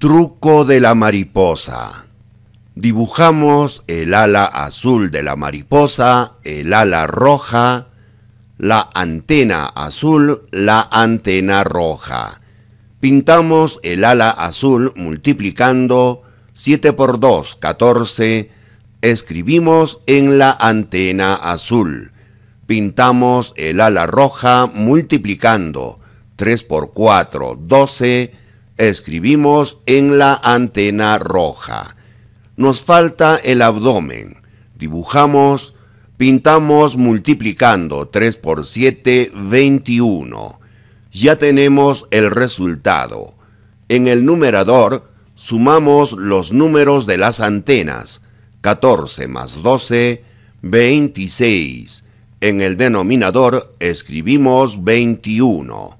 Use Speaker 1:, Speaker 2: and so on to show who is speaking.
Speaker 1: Truco de la mariposa. Dibujamos el ala azul de la mariposa, el ala roja, la antena azul, la antena roja. Pintamos el ala azul multiplicando 7 por 2, 14. Escribimos en la antena azul. Pintamos el ala roja multiplicando 3 por 4, 12 escribimos en la antena roja. Nos falta el abdomen. Dibujamos, pintamos multiplicando 3 por 7, 21. Ya tenemos el resultado. En el numerador sumamos los números de las antenas. 14 más 12, 26. En el denominador escribimos 21.